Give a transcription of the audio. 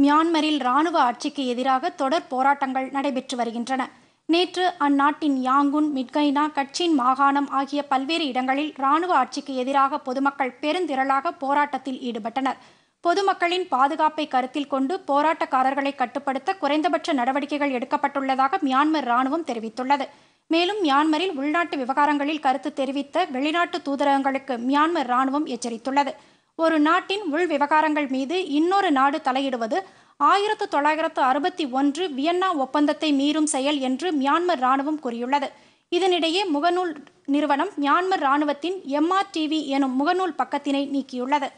மியான்மரில் இராணுவ ஆட்சிக்கு எதிராக தொடர் போராட்டங்கள் நடைபெற்று வருகின்றன நேற்று அந்நாட்டின் யாங்குன் மிட்கைனா கட்சின் மாகாணம் ஆகிய பல்வேறு இடங்களில் இராணுவ ஆட்சிக்கு எதிராக பொதுமக்கள் பெருந்திரளாக போராட்டத்தில் ஈடுபட்டனர் பொதுமக்களின் பாதுகாப்பை கருத்தில் கொண்டு போராட்டக்காரர்களை கட்டுப்படுத்த குறைந்தபட்ச நடவடிக்கைகள் எடுக்கப்பட்டுள்ளதாக மியான்மர் ராணுவம் தெரிவித்துள்ளது மேலும் மியான்மரில் உள்நாட்டு விவகாரங்களில் கருத்து தெரிவித்த வெளிநாட்டு தூதரகங்களுக்கு மியான்மர் ராணுவம் எச்சரித்துள்ளது ஒரு நாட்டின் உள் விவகாரங்கள் மீது இன்னொரு நாடு தலையிடுவது ஆயிரத்து தொள்ளாயிரத்து அறுபத்தி ஒன்று வியன்னா ஒப்பந்தத்தை மீறும் செயல் என்று மியான்மர் ராணுவம் கூறியுள்ளது இதனிடையே முகநூல் நிறுவனம் மியான்மர் ராணுவத்தின் எம்ஆர்டிவி எனும் முகநூல் பக்கத்தினை நீக்கியுள்ளது